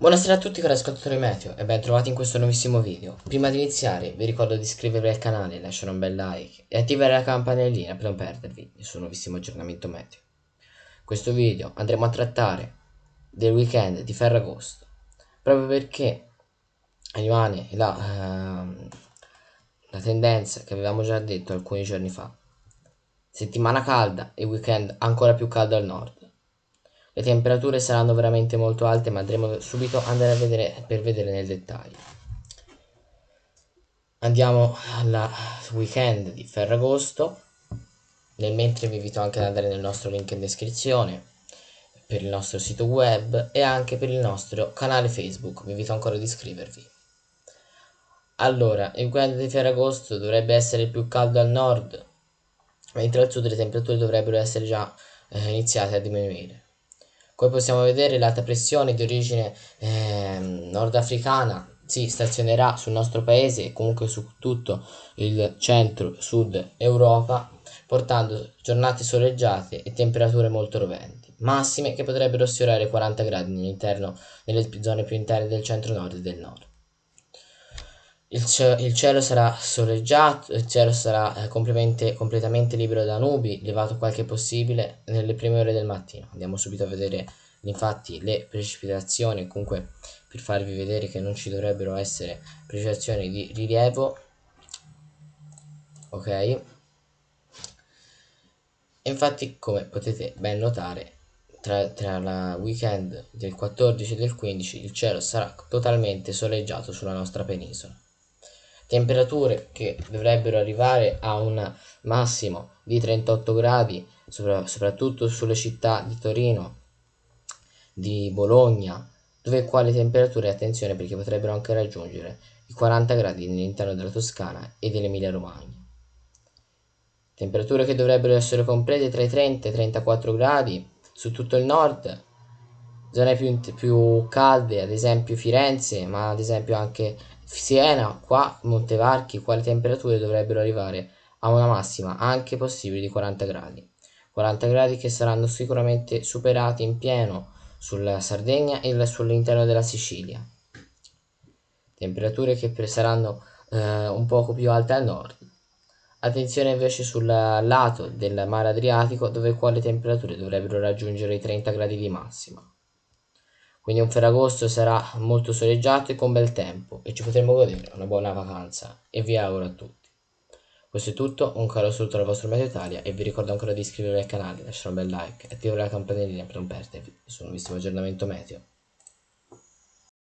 Buonasera a tutti cari ascoltatori Meteo e ben trovati in questo nuovissimo video. Prima di iniziare vi ricordo di iscrivervi al canale, lasciare un bel like e attivare la campanellina per non perdervi il suo nuovissimo aggiornamento meteo. In questo video andremo a trattare del weekend di Ferragosto, proprio perché rimane la, uh, la tendenza che avevamo già detto alcuni giorni fa. Settimana calda e weekend ancora più caldo al nord le temperature saranno veramente molto alte ma andremo subito a andare a vedere per vedere nel dettaglio andiamo al weekend di Ferragosto nel mentre vi invito anche ad andare nel nostro link in descrizione per il nostro sito web e anche per il nostro canale Facebook vi invito ancora ad iscrivervi allora, il weekend di Ferragosto dovrebbe essere più caldo al nord, mentre al sud le temperature dovrebbero essere già eh, iniziate a diminuire. Come possiamo vedere l'alta pressione di origine eh, nordafricana si stazionerà sul nostro paese e comunque su tutto il centro-sud Europa portando giornate soleggiate e temperature molto roventi, massime che potrebbero sfiorare 40 gradi all'interno delle zone più interne del centro-nord e del nord. Il, il cielo sarà soleggiato, il cielo sarà eh, completamente libero da nubi, levato qualche possibile nelle prime ore del mattino. Andiamo subito a vedere infatti le precipitazioni, comunque per farvi vedere che non ci dovrebbero essere precipitazioni di rilievo. Ok. Infatti, come potete ben notare, tra, tra la weekend del 14 e del 15 il cielo sarà totalmente soleggiato sulla nostra penisola temperature che dovrebbero arrivare a un massimo di 38 gradi, sopra, soprattutto sulle città di Torino, di Bologna, dove qua le temperature, attenzione perché potrebbero anche raggiungere i 40 gradi all'interno della Toscana e dell'Emilia Romagna. Temperature che dovrebbero essere comprese tra i 30 e i 34 gradi su tutto il nord, zone più, più calde, ad esempio Firenze, ma ad esempio anche Siena, qua Montevarchi, quali temperature dovrebbero arrivare a una massima anche possibile di 40 gradi. 40 gradi che saranno sicuramente superati in pieno sulla Sardegna e sull'interno della Sicilia. Temperature che saranno eh, un poco più alte al nord. Attenzione invece sul lato del mare Adriatico dove quali temperature dovrebbero raggiungere i 30 gradi di massima quindi un ferragosto sarà molto soleggiato e con bel tempo e ci potremo godere una buona vacanza e vi auguro a tutti. Questo è tutto, un caro saluto dal vostro Meteo Italia e vi ricordo ancora di iscrivervi al canale, lasciare un bel like e attivare la campanellina per non perdervi nessun nuovissimo aggiornamento meteo.